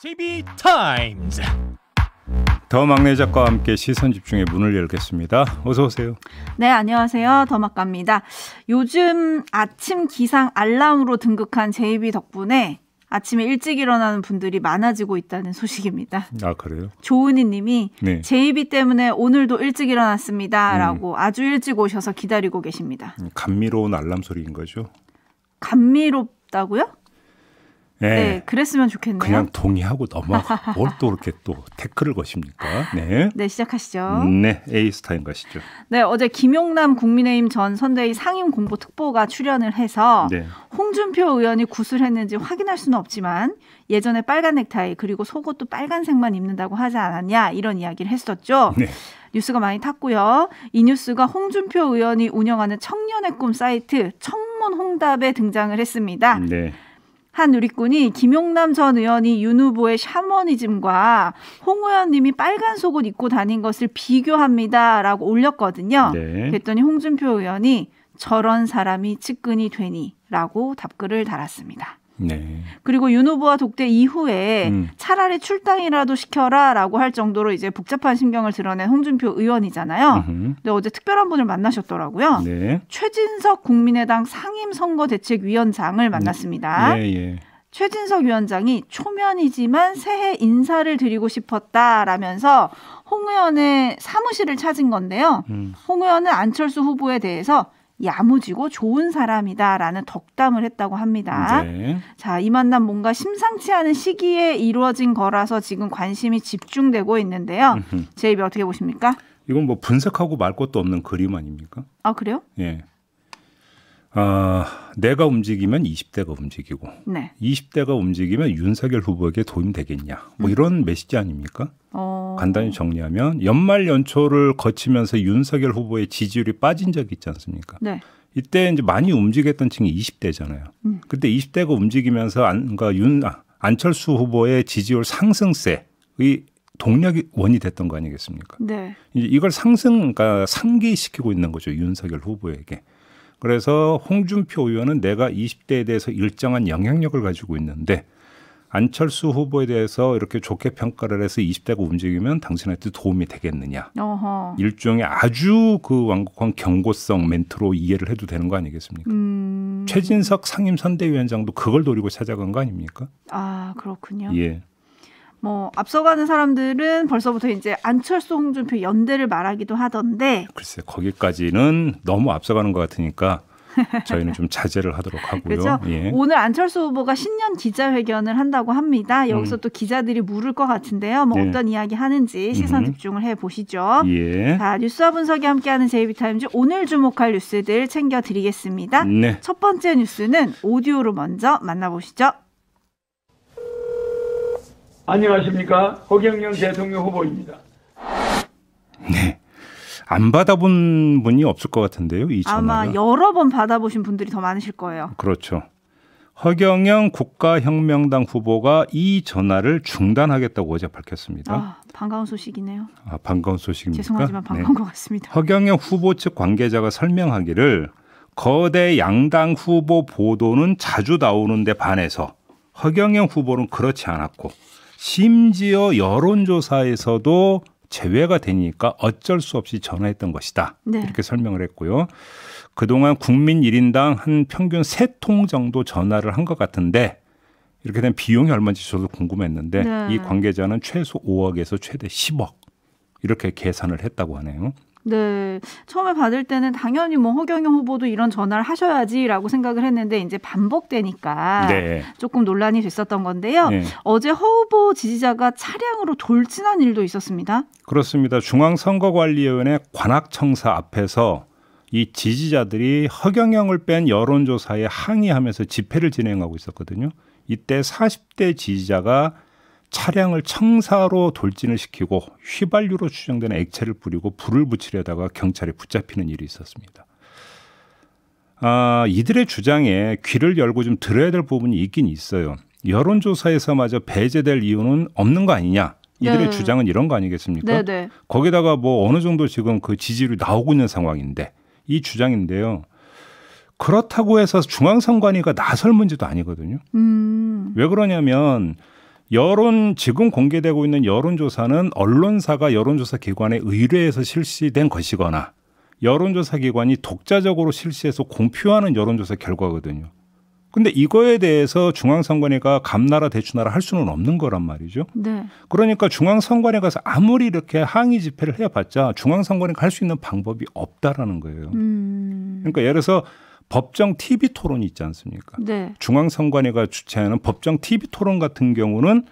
JB 타임즈. 더 막내 작가와 함께 시선 집중의 문을 열겠습니다. 어서 오세요. 네, 안녕하세요. 더막가니다 요즘 아침 기상 알람으로 등극한 JB 덕분에 아침에 일찍 일어나는 분들이 많아지고 있다는 소식입니다. 아 그래요? 조은희님이 네. 제이 때문에 오늘도 일찍 일어났습니다라고 음. 아주 일찍 오셔서 기다리고 계십니다. 감미로운 알람 소리인 거죠? 감미롭다고요? 네. 네. 그랬으면 좋겠네요. 그냥 동의하고 넘어가. 뭘또 이렇게 또 태클을 것입니까? 네. 네, 시작하시죠. 음, 네, 에이스 타임 가시죠. 네, 어제 김용남 국민의힘 전 선대위 상임 공보 특보가 출연을 해서 네. 홍준표 의원이 구슬했는지 확인할 수는 없지만 예전에 빨간 넥타이 그리고 속옷도 빨간색만 입는다고 하지 않았냐 이런 이야기를 했었죠. 네. 뉴스가 많이 탔고요. 이 뉴스가 홍준표 의원이 운영하는 청년의 꿈 사이트 청문홍답에 등장을 했습니다. 네. 한 누리꾼이 김용남 전 의원이 윤 후보의 샤머니즘과 홍 의원님이 빨간 속옷 입고 다닌 것을 비교합니다라고 올렸거든요. 네. 그랬더니 홍준표 의원이 저런 사람이 측근이 되니라고 답글을 달았습니다. 네. 그리고 윤 후보와 독대 이후에 음. 차라리 출당이라도 시켜라라고 할 정도로 이제 복잡한 심경을 드러낸 홍준표 의원이잖아요. 음흠. 근데 어제 특별한 분을 만나셨더라고요. 네. 최진석 국민의당 상임선거대책위원장을 만났습니다. 네. 예, 예. 최진석 위원장이 초면이지만 새해 인사를 드리고 싶었다라면서 홍 의원의 사무실을 찾은 건데요. 음. 홍 의원은 안철수 후보에 대해서 야무지고 좋은 사람이다라는 덕담을 했다고 합니다. 네. 자, 이 만남 뭔가 심상치 않은 시기에 이루어진 거라서 지금 관심이 집중되고 있는데요. 제이비 어떻게 보십니까? 이건 뭐 분석하고 말 것도 없는 그림 아닙니까? 아, 그래요? 예. 아, 내가 움직이면 20대가 움직이고 네. 20대가 움직이면 윤석열 후보에게 도움 되겠냐. 뭐 음. 이런 메시지 아닙니까? 어. 간단히 정리하면 연말 연초를 거치면서 윤석열 후보의 지지율이 빠진 적이 있지 않습니까? 네. 이때 이제 많이 움직였던 층이 20대잖아요. 음. 그때 20대가 움직이면서 안, 그윤 그러니까 아, 안철수 후보의 지지율 상승세의 동력이 원이 됐던 거 아니겠습니까? 네. 이제 이걸 상승, 그러니까 상기시키고 있는 거죠 윤석열 후보에게. 그래서 홍준표 의원은 내가 20대에 대해서 일정한 영향력을 가지고 있는데 안철수 후보에 대해서 이렇게 좋게 평가를 해서 20대가 움직이면 당신한테 도움이 되겠느냐. 어허. 일종의 아주 그 완곡한 경고성 멘트로 이해를 해도 되는 거 아니겠습니까? 음... 최진석 상임선대위원장도 그걸 노리고 찾아간 거 아닙니까? 아 그렇군요. 예. 뭐 앞서가는 사람들은 벌써부터 이제 안철수 홍준표 연대를 말하기도 하던데 글쎄 거기까지는 너무 앞서가는 것 같으니까 저희는 좀 자제를 하도록 하고요. 그렇죠? 예. 오늘 안철수 후보가 신년 기자회견을 한다고 합니다. 여기서 음. 또 기자들이 물을 것 같은데요. 뭐 네. 어떤 이야기 하는지 시선 음. 집중을 해 보시죠. 예. 자, 뉴스와 분석이 함께하는 제이비타임즈 오늘 주목할 뉴스들 챙겨 드리겠습니다. 네. 첫 번째 뉴스는 오디오로 먼저 만나보시죠. 안녕하십니까. 허경영 대통령 후보입니다. 네. 안 받아본 분이 없을 것 같은데요, 이 전화가. 아마 여러 번 받아보신 분들이 더 많으실 거예요. 그렇죠. 허경영 국가혁명당 후보가 이 전화를 중단하겠다고 어제 밝혔습니다. 아, 반가운 소식이네요. 아, 반가운 소식입니까? 죄송하지만 네. 반가운 네. 것 같습니다. 허경영 후보 측 관계자가 설명하기를 거대 양당 후보 보도는 자주 나오는데 반해서 허경영 후보는 그렇지 않았고 심지어 여론조사에서도 제외가 되니까 어쩔 수 없이 전화했던 것이다. 네. 이렇게 설명을 했고요. 그동안 국민 1인당 한 평균 3통 정도 전화를 한 것 같은데 이렇게 된 비용이 얼마인지 저도 궁금했는데 네. 이 관계자는 최소 5억에서 최대 10억 이렇게 계산을 했다고 하네요. 네. 처음에 받을 때는 당연히 뭐 허경영 후보도 이런 전화를 하셔야지라고 생각을 했는데 이제 반복되니까 네. 조금 논란이 됐었던 건데요. 네. 어제 허 후보 지지자가 차량으로 돌진한 일도 있었습니다. 그렇습니다. 중앙선거관리위원회 관악청사 앞에서 이 지지자들이 허경영을 뺀 여론조사에 항의하면서 집회를 진행하고 있었거든요. 이때 40대 지지자가 차량을 청사로 돌진을 시키고 휘발유로 추정되는 액체를 뿌리고 불을 붙이려다가 경찰에 붙잡히는 일이 있었습니다. 아, 이들의 주장에 귀를 열고 좀 들어야 될 부분이 있긴 있어요. 여론조사에서마저 배제될 이유는 없는 거 아니냐. 이들의 네. 주장은 이런 거 아니겠습니까? 네, 네. 거기다가 뭐 어느 정도 지금 그 지지율이 나오고 있는 상황인데 이 주장인데요. 그렇다고 해서 중앙선관위가 나설 문제도 아니거든요. 음. 왜 그러냐면 여론 지금 공개되고 있는 여론조사는 언론사가 여론조사 기관에 의뢰해서 실시된 것이거나 여론조사 기관이 독자적으로 실시해서 공표하는 여론조사 결과거든요. 근데 이거에 대해서 중앙선관위가 감나라 대추나라 할 수는 없는 거란 말이죠. 네. 그러니까 중앙선관위 가서 아무리 이렇게 항의 집회를 해봤자 중앙선관위가 할 수 있는 방법이 없다라는 거예요. 음. 그러니까 예를 들어서 법정 TV 토론이 있지 않습니까? 네. 중앙선관위가 주최하는 법정 TV 토론 같은 경우는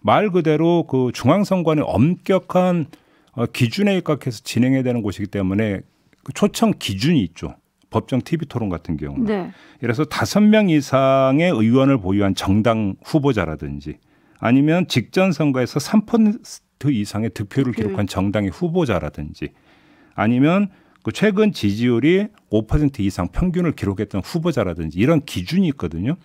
말 그대로 그 중앙선관위 엄격한 어, 기준에 입각해서 진행해야 되는 곳이기 때문에 그 초청 기준이 있죠. 법정 TV 토론 같은 경우는. 네. 이래서 다섯 명 이상의 의원을 보유한 정당 후보자라든지 아니면 직전 선거에서 3% 이상의 득표를 기록한 정당의 후보자라든지 아니면 그 최근 지지율이 5% 이상 평균을 기록했던 후보자라든지 이런 기준이 있거든요.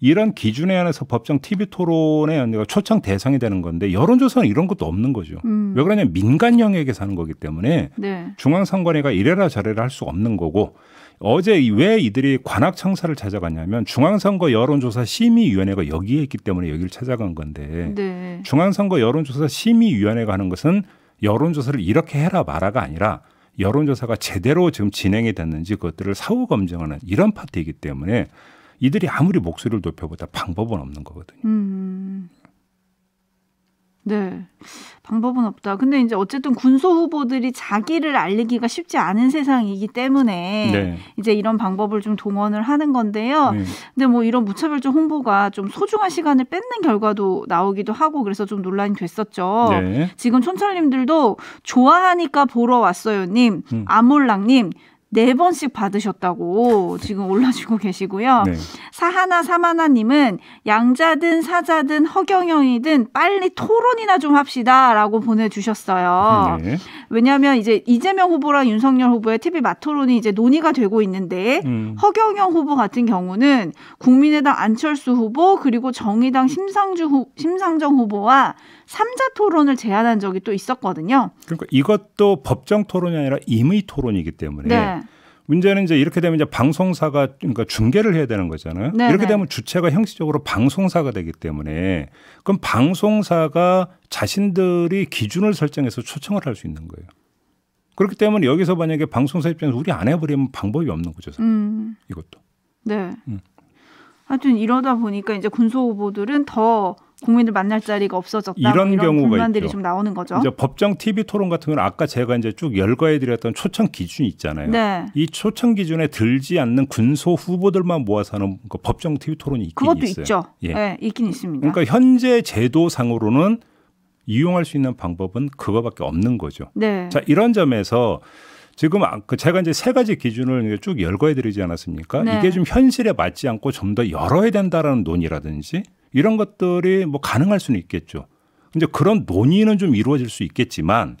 이런 기준에 한해서 법정 TV 토론의 초청 대상이 되는 건데 여론조사는 이런 것도 없는 거죠. 음. 왜 그러냐면 민간 영역에 사는 거기 때문에 네. 중앙선관위가 이래라 저래라 할 수 없는 거고 어제 왜 이들이 관악 청사를 찾아갔냐면 중앙선거 여론조사 심의위원회가 여기에 있기 때문에 여기를 찾아간 건데 네. 중앙선거 여론조사 심의위원회가 하는 것은 여론조사를 이렇게 해라 말아가 아니라 여론조사가 제대로 지금 진행이 됐는지 그것들을 사후 검증하는 이런 파트이기 때문에 이들이 아무리 목소리를 높여보다 방법은 없는 거거든요. 음. 네. 방법은 없다. 근데 이제 어쨌든 군소 후보들이 자기를 알리기가 쉽지 않은 세상이기 때문에 네. 이제 이런 방법을 좀 동원을 하는 건데요. 네. 근데 뭐 이런 무차별적 홍보가 좀 소중한 시간을 뺏는 결과도 나오기도 하고 그래서 좀 논란이 됐었죠. 네. 지금 촌철님들도 좋아하니까 보러 왔어요 님, 음. 아몰랑님, 네 번씩 받으셨다고 지금 올라주고 계시고요. 네. 사하나 사마나님은 양자든 사자든 허경영이든 빨리 토론이나 좀 합시다라고 보내주셨어요. 네. 왜냐하면 이제 이재명 후보랑 윤석열 후보의 TV 마토론이 이제 논의가 되고 있는데 음. 허경영 후보 같은 경우는 국민의당 안철수 후보 그리고 정의당 심상주 후, 심상정 후보와 삼자 토론을 제안한 적이 또 있었거든요. 그러니까 이것도 법정 토론이 아니라 임의 토론이기 때문에 네. 문제는 이제 이렇게 되면 이제 방송사가 그러니까 중계를 해야 되는 거잖아요. 네네. 이렇게 네. 되면 주체가 형식적으로 방송사가 되기 때문에 그럼 방송사가 자신들이 기준을 설정해서 초청을 할 수 있는 거예요. 그렇기 때문에 여기서 만약에 방송사 입장에서 우리 안 해버리면 방법이 없는 거죠. 음. 이것도. 네. 음. 하여튼 이러다 보니까 이제 군소 후보들은 더 국민을 만날 자리가 없어졌다 뭐 이런, 이런 경우가 불만들이 있죠. 좀 나오는 거죠. 이제 법정 TV 토론 같은 건 아까 제가 이제 쭉 열거해드렸던 초청 기준 이 있잖아요. 네. 이 초청 기준에 들지 않는 군소 후보들만 모아서 하는 그 법정 TV 토론이 있긴 그것도 있어요. 있죠. 예, 네, 있긴 있습니다. 그러니까 현재 제도상으로는 이용할 수 있는 방법은 그거밖에 없는 거죠. 네. 자 이런 점에서 지금 아, 그 제가 이제 세 가지 기준을 쭉 열거해드리지 않았습니까? 네. 이게 좀 현실에 맞지 않고 좀 더 열어야 된다라는 논의라든지 이런 것들이 뭐 가능할 수는 있겠죠. 근데 그런 논의는 좀 이루어질 수 있겠지만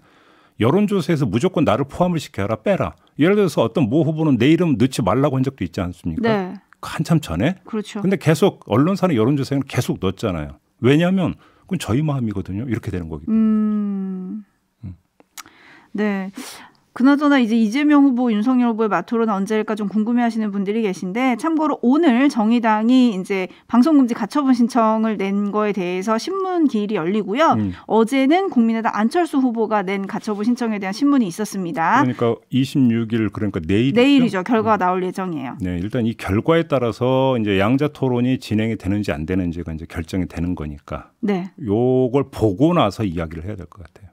여론조사에서 무조건 나를 포함을 시켜라 빼라. 예를 들어서 어떤 모 후보는 내 이름 넣지 말라고 한 적도 있지 않습니까? 네. 한참 전에. 그렇죠. 근데 계속 언론사는 여론조사에는 계속 넣었잖아요. 왜냐하면 그건 저희 마음이거든요. 이렇게 되는 거기 때문에. 음... 음. 네. 그나저나 이제 이재명 후보, 윤석열 후보의 마토론 언제일까 좀 궁금해하시는 분들이 계신데 참고로 오늘 정의당이 이제 방송금지 가처분 신청을 낸 거에 대해서 신문 기일이 열리고요. 음. 어제는 국민의당 안철수 후보가 낸 가처분 신청에 대한 신문이 있었습니다. 그러니까 26일 그러니까 내일 내일이죠. 결과가 음. 나올 예정이에요. 네, 일단 이 결과에 따라서 이제 양자 토론이 진행이 되는지 안 되는지가 이제 결정이 되는 거니까. 네. 요걸 보고 나서 이야기를 해야 될 것 같아요.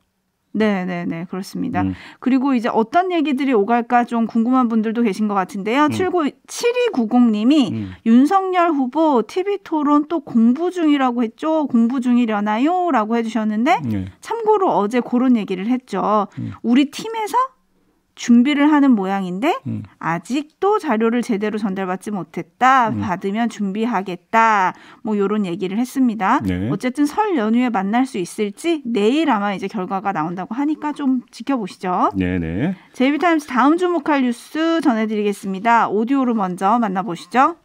네, 네, 네, 그렇습니다. 음. 그리고 이제 어떤 얘기들이 오갈까 좀 궁금한 분들도 계신 것 같은데요. 음. 79, 7290님이 음. 윤석열 후보 TV 토론 또 공부 중이라고 했죠. 공부 중이려나요? 라고 해주셨는데 네. 참고로 어제 그런 얘기를 했죠. 음. 우리 팀에서 준비를 하는 모양인데 음. 아직도 자료를 제대로 전달받지 못했다. 음. 받으면 준비하겠다. 뭐 요런 얘기를 했습니다. 네. 어쨌든 설 연휴에 만날 수 있을지 내일 아마 이제 결과가 나온다고 하니까 좀 지켜보시죠. 네, 네. 제이비타임스 다음 주목할 뉴스 전해 드리겠습니다. 오디오로 먼저 만나보시죠.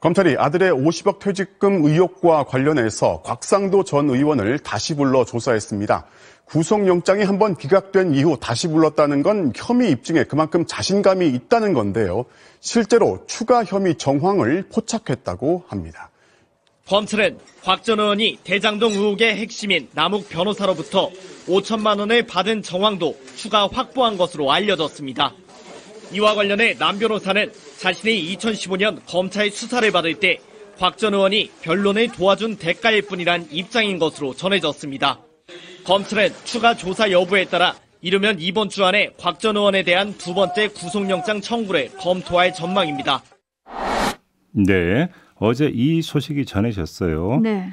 검찰이 아들의 50억 퇴직금 의혹과 관련해서 곽상도 전 의원을 다시 불러 조사했습니다. 구속영장이 한번 기각된 이후 다시 불렀다는 건 혐의 입증에 그만큼 자신감이 있다는 건데요. 실제로 추가 혐의 정황을 포착했다고 합니다. 범틀은 곽 전 의원이 대장동 의혹의 핵심인 남욱 변호사로부터 5천만 원을 받은 정황도 추가 확보한 것으로 알려졌습니다. 이와 관련해 남 변호사는 자신이 2015년 검찰 수사를 받을 때 곽 전 의원이 변론을 도와준 대가일 뿐이란 입장인 것으로 전해졌습니다. 검찰은 추가 조사 여부에 따라 이르면 이번 주 안에 곽 전 의원에 대한 두 번째 구속영장 청구를 검토할 전망입니다. 네, 어제 이 소식이 전해졌어요. 네.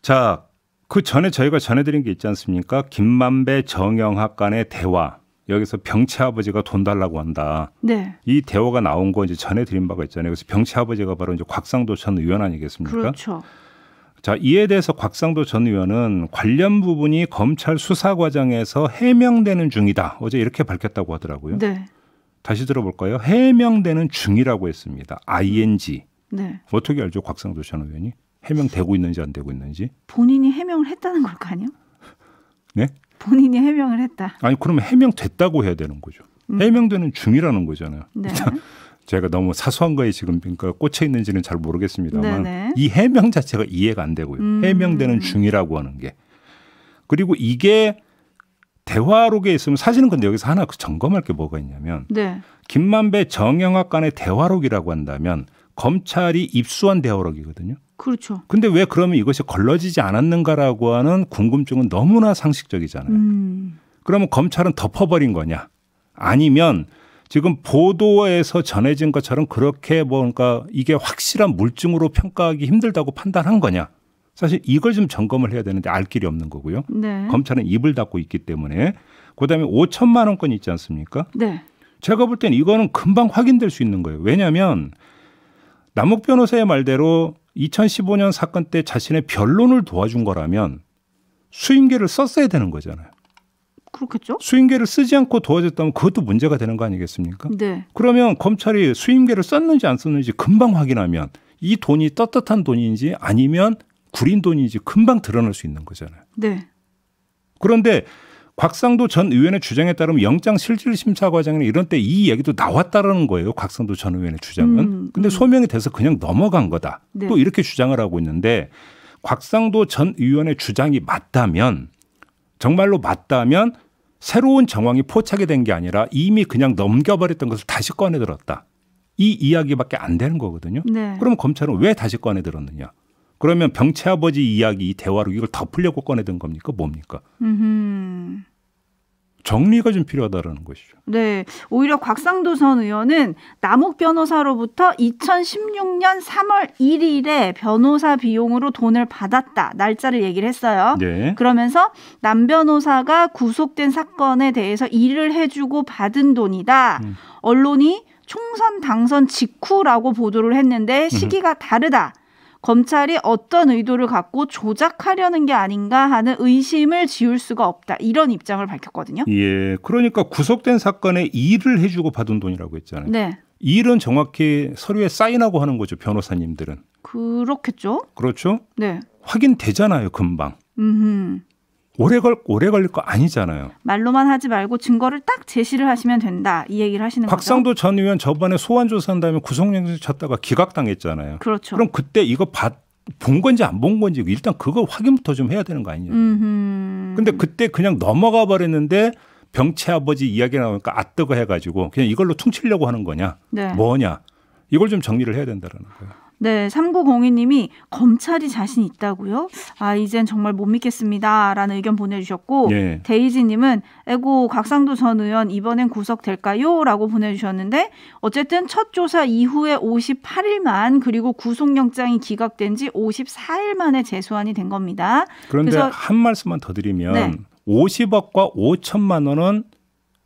자, 그 전에 저희가 전해드린 게 있지 않습니까? 김만배 정영학 간의 대화. 여기서 병채 아버지가 돈 달라고 한다. 네. 이 대화가 나온 거 이제 전해드린 바가 있잖아요. 그래서 병채 아버지가 바로 이제 곽상도 전 의원 아니겠습니까? 그렇죠. 자, 이에 대해서 곽상도 전 의원은 관련 부분이 검찰 수사 과정에서 해명되는 중이다. 어제 이렇게 밝혔다고 하더라고요. 네. 다시 들어볼까요? 해명되는 중이라고 했습니다. ing. 네. 어떻게 알죠, 곽상도 전 의원이? 해명되고 있는지 안 되고 있는지? 본인이 해명을 했다는 걸까요? 네? 본인이 해명을 했다. 아니, 그러면 해명됐다고 해야 되는 거죠. 음. 해명되는 중이라는 거잖아요. 네. 제가 너무 사소한 거에 지금 그러니까 꽂혀 있는지는 잘 모르겠습니다만 네네. 네. 이 해명 자체가 이해가 안 되고요. 음. 해명되는 중이라고 하는 게 그리고 이게 대화록에 있으면 사실은 근데 여기서 하나 그 점검할 게 뭐가 있냐면 네. 김만배 정영학 간의 대화록이라고 한다면 검찰이 입수한 대화록이거든요. 그렇죠. 근데 왜 그러면 이것이 걸러지지 않았는가라고 하는 궁금증은 너무나 상식적이잖아요. 음. 그러면 검찰은 덮어버린 거냐? 아니면 지금 보도에서 전해진 것처럼 그렇게 뭔가 이게 확실한 물증으로 평가하기 힘들다고 판단한 거냐? 사실 이걸 좀 점검을 해야 되는데 알 길이 없는 거고요. 네. 검찰은 입을 닫고 있기 때문에 그다음에 5천만 원권 있지 않습니까? 네. 제가 볼 땐 이거는 금방 확인될 수 있는 거예요. 왜냐하면 남욱 변호사의 말대로 2015년 사건 때 자신의 변론을 도와준 거라면 수임계를 썼어야 되는 거잖아요. 그렇겠죠. 수임계를 쓰지 않고 도와줬다면 그것도 문제가 되는 거 아니겠습니까? 네. 그러면 검찰이 수임계를 썼는지 안 썼는지 금방 확인하면 이 돈이 떳떳한 돈인지 아니면 구린 돈인지 금방 드러날 수 있는 거잖아요. 네. 그런데 곽상도 전 의원의 주장에 따르면 영장 실질 심사 과정에 이런 때 이 얘기도 나왔다라는 거예요. 곽상도 전 의원의 주장은. 음, 근데 음. 소명이 돼서 그냥 넘어간 거다. 네. 또 이렇게 주장을 하고 있는데 곽상도 전 의원의 주장이 맞다면 정말로 맞다면 새로운 정황이 포착이 된 게 아니라 이미 그냥 넘겨버렸던 것을 다시 꺼내들었다. 이 이야기밖에 안 되는 거거든요. 네. 그면 검찰은 왜 다시 꺼내들었느냐? 그러면 병채 아버지 이야기 이 대화로 이걸 덮으려고 꺼내든 겁니까? 뭡니까? 음흠. 정리가 좀 필요하다라는 것이죠. 네, 오히려 곽상도 선 의원은 남욱 변호사로부터 2016년 3월 1일에 변호사 비용으로 돈을 받았다 날짜를 얘기를 했어요. 네. 그러면서 남 변호사가 구속된 사건에 대해서 일을 해주고 받은 돈이다. 음. 언론이 총선 당선 직후라고 보도를 했는데 시기가 다르다. 검찰이 어떤 의도를 갖고 조작하려는 게 아닌가 하는 의심을 지울 수가 없다. 이런 입장을 밝혔거든요. 예. 그러니까 구속된 사건에 일을 해주고 받은 돈이라고 했잖아요. 네. 일은 정확히 서류에 사인하고 하는 거죠. 변호사님들은. 그렇겠죠. 그렇죠. 네. 확인되잖아요. 금방. 음 오래 걸 오래 걸릴 거 아니잖아요. 말로만 하지 말고 증거를 딱 제시를 하시면 된다. 이 얘기를 하시는 곽상도 거죠. 곽상도 전 의원 저번에 소환 조사한 다음에 구속영장 찾다가 기각당했잖아요. 그렇죠. 그럼 그때 이거 받, 본 건지 안 본 건지 일단 그거 확인부터 좀 해야 되는 거 아니냐. 음흠. 근데 그때 그냥 넘어가 버렸는데 병채 아버지 이야기 나오니까 아뜨거 해가지고 그냥 이걸로 퉁치려고 하는 거냐. 네. 뭐냐. 이걸 좀 정리를 해야 된다는 라 거예요. 네, 3902님이 검찰이 자신 있다고요? 아, 이젠 정말 못 믿겠습니다. 라는 의견 보내주셨고, 네. 데이지님은, 에고, 곽상도 전 의원 이번엔 구속될까요? 라고 보내주셨는데, 어쨌든 첫 조사 이후에 58일만, 그리고 구속영장이 기각된 지 54일 만에 재소환이 된 겁니다. 그런데 한 말씀만 더 드리면, 네. 50억과 5천만 원은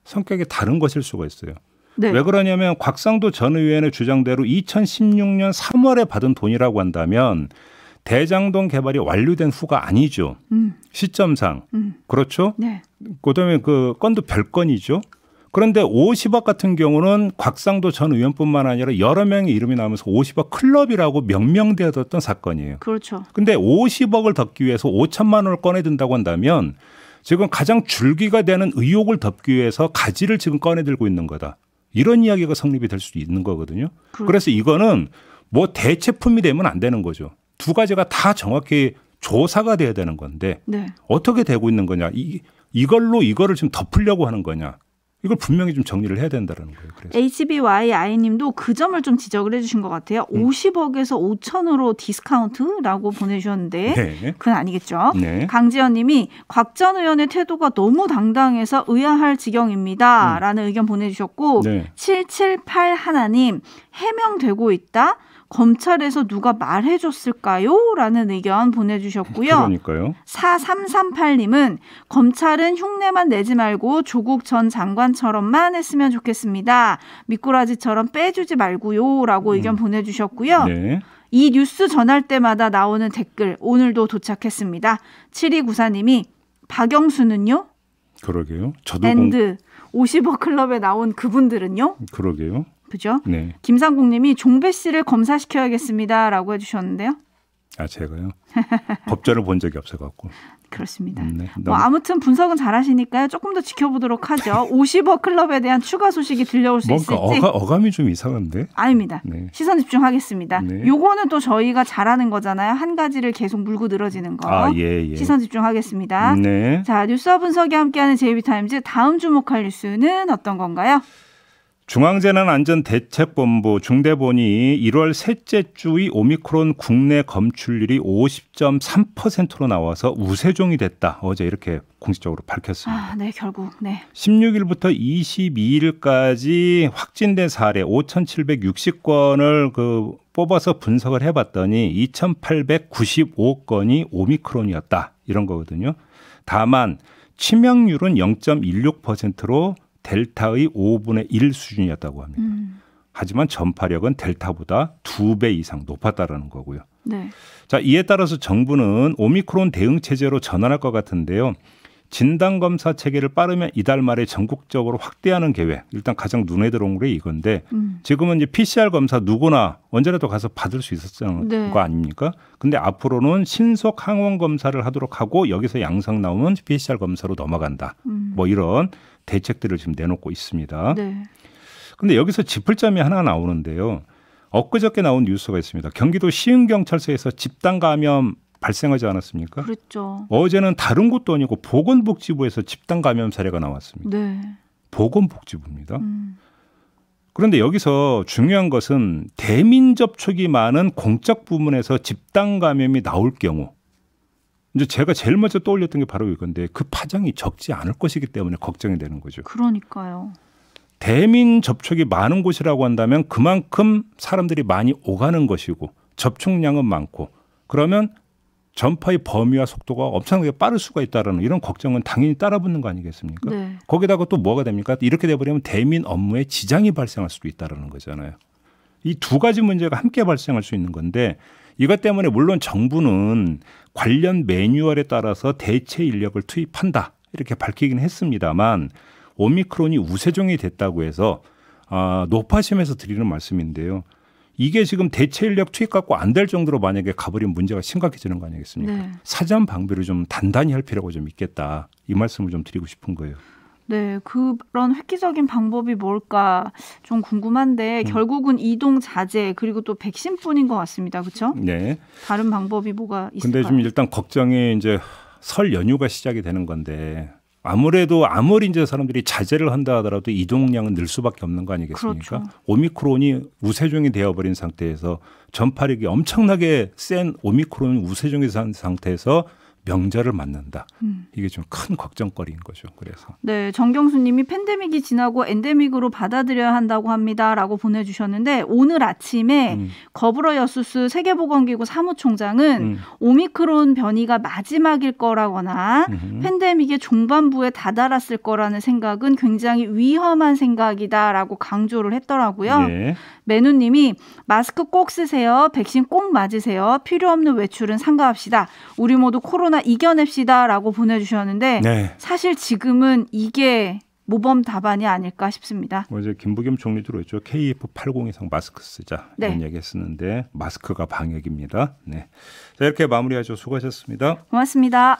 성격이 다른 것일 수가 있어요. 네. 왜 그러냐면 곽상도 전 의원의 주장대로 2016년 3월에 받은 돈이라고 한다면 대장동 개발이 완료된 후가 아니죠. 음. 시점상. 음. 그렇죠? 네. 그다음에 그 건도 별건이죠. 그런데 50억 같은 경우는 곽상도 전 의원뿐만 아니라 여러 명의 이름이 나오면서 50억 클럽이라고 명명되어졌던 사건이에요. 그렇죠. 근데 50억을 덮기 위해서 5천만 원을 꺼내든다고 한다면 지금 가장 줄기가 되는 의혹을 덮기 위해서 가지를 지금 꺼내들고 있는 거다. 이런 이야기가 성립이 될 수도 있는 거거든요. 그... 그래서 이거는 뭐 대체품이 되면 안 되는 거죠. 두 가지가 다 정확히 조사가 돼야 되는 건데 네. 어떻게 되고 있는 거냐 이, 이걸로 이거를 지금 덮으려고 하는 거냐 이걸 분명히 좀 정리를 해야 된다는 라 거예요. 그래서. HBYI님도 그 점을 좀 지적을 해주신 것 같아요. 음. 50억에서 5천으로 디스카운트라고 보내주셨는데 네. 그건 아니겠죠. 네. 강지현님이 곽전 의원의 태도가 너무 당당해서 의아할 지경입니다라는 음. 의견 보내주셨고 네. 778 하나님 해명되고 있다. 검찰에서 누가 말해줬을까요? 라는 의견 보내주셨고요. 그러니까요. 4338님은 검찰은 흉내만 내지 말고 조국 전 장관처럼만 했으면 좋겠습니다. 미꾸라지처럼 빼주지 말고요. 라고 의견 음. 보내주셨고요. 네. 이 뉴스 전할 때마다 나오는 댓글 오늘도 도착했습니다. 7294님이 박영수는요? 그러게요. 저도 밴드 공... 50억 클럽에 나온 그분들은요? 그러게요. 그죠? 네. 김상국님이 종배 씨를 검사시켜야겠습니다라고 해주셨는데요. 아 제가요? 법전을 본 적이 없어갖고. 그렇습니다. 음, 네. 뭐 아무튼 분석은 잘하시니까요. 조금 더 지켜보도록 하죠. 50억 클럽에 대한 추가 소식이 들려올 수 뭔가 있을지. 어가, 어감이 좀 이상한데? 아닙니다. 네. 시선 집중하겠습니다. 네. 요거는 또 저희가 잘하는 거잖아요. 한 가지를 계속 물고 늘어지는 거. 아, 예, 예. 시선 집중하겠습니다. 네. 자 뉴스와 분석이 함께하는 제이비타임즈 다음 주목할 뉴스는 어떤 건가요? 중앙재난안전대책본부 중대본이 1월 셋째 주의 오미크론 국내 검출률이 50.3%로 나와서 우세종이 됐다. 어제 이렇게 공식적으로 밝혔습니다. 아, 네, 결국 네. 16일부터 22일까지 확진된 사례 5,760건을 그 뽑아서 분석을 해 봤더니 2,895건이 오미크론이었다. 이런 거거든요. 다만 치명률은 0.16%로 델타의 5분의 1 수준이었다고 합니다. 음. 하지만 전파력은 델타보다 두 배 이상 높았다라는 거고요. 네. 자, 이에 따라서 정부는 오미크론 대응 체제로 전환할 것 같은데요. 진단 검사 체계를 빠르면 이달 말에 전국적으로 확대하는 계획. 일단 가장 눈에 들어온 게 이건데 음. 지금은 이제 PCR 검사 누구나 언제라도 가서 받을 수 있었던 네. 거 아닙니까? 근데 앞으로는 신속 항원 검사를 하도록 하고 여기서 양성 나오면 PCR 검사로 넘어간다. 음. 뭐 이런 대책들을 지금 내놓고 있습니다. 네. 근데 여기서 짚을 점이 하나 나오는데요. 엊그저께 나온 뉴스가 있습니다. 경기도 시흥경찰서에서 집단 감염 발생하지 않았습니까? 그렇죠. 어제는 다른 곳도 아니고 보건복지부에서 집단 감염 사례가 나왔습니다. 네. 보건복지부입니다. 음. 그런데 여기서 중요한 것은 대민 접촉이 많은 공적 부문에서 집단 감염이 나올 경우 이제 제가 제일 먼저 떠올렸던 게 바로 이건데 그 파장이 적지 않을 것이기 때문에 걱정이 되는 거죠. 그러니까요. 대민 접촉이 많은 곳이라고 한다면 그만큼 사람들이 많이 오가는 것이고 접촉량은 많고 그러면 전파의 범위와 속도가 엄청나게 빠를 수가 있다라는 이런 걱정은 당연히 따라붙는 거 아니겠습니까? 네. 거기다가 또 뭐가 됩니까? 이렇게 돼버리면 대민 업무에 지장이 발생할 수도 있다라는 거잖아요. 이 두 가지 문제가 함께 발생할 수 있는 건데 이것 때문에 물론 정부는 관련 매뉴얼에 따라서 대체 인력을 투입한다 이렇게 밝히긴 했습니다만 오미크론이 우세종이 됐다고 해서 아, 노파심에서 드리는 말씀인데요. 이게 지금 대체 인력 투입 갖고 안 될 정도로 만약에 가버린 문제가 심각해지는 거 아니겠습니까? 네. 사전 방비를 좀 단단히 할 필요가 좀 있겠다. 이 말씀을 좀 드리고 싶은 거예요. 네, 그런 획기적인 방법이 뭘까 좀 궁금한데 음. 결국은 이동 자제 그리고 또 백신뿐인 것 같습니다. 그렇죠? 네. 다른 방법이 뭐가 있을까요? 근데 지금 일단 걱정이 이제 설 연휴가 시작이 되는 건데 아무래도 아무리 이제 사람들이 자제를 한다 하더라도 이동량은 늘 수밖에 없는 거 아니겠습니까? 그렇죠. 오미크론이 우세종이 되어버린 상태에서 전파력이 엄청나게 센 오미크론 우세종이 된 상태에서 명절을 맞는다. 음. 이게 좀 큰 걱정거리인 거죠. 그래서 네 정경수님이 팬데믹이 지나고 엔데믹으로 받아들여야 한다고 합니다라고 보내주셨는데 오늘 아침에 음. 거브러 여수스 세계보건기구 사무총장은 음. 오미크론 변이가 마지막일 거라거나 음 팬데믹의 종반부에 다다랐을 거라는 생각은 굉장히 위험한 생각이다라고 강조를 했더라고요. 네. 매누님이 마스크 꼭 쓰세요, 백신 꼭 맞으세요, 필요 없는 외출은 삼가합시다. 우리 모두 코로나 이겨냅시다라고 보내주셨는데 네. 사실 지금은 이게 모범 답안이 아닐까 싶습니다. 어제 뭐 김부겸 총리도 그랬죠. KF80 이상 마스크 쓰자 네. 이런 얘기했었는데 마스크가 방역입니다. 네. 자 이렇게 마무리하죠. 수고하셨습니다. 고맙습니다.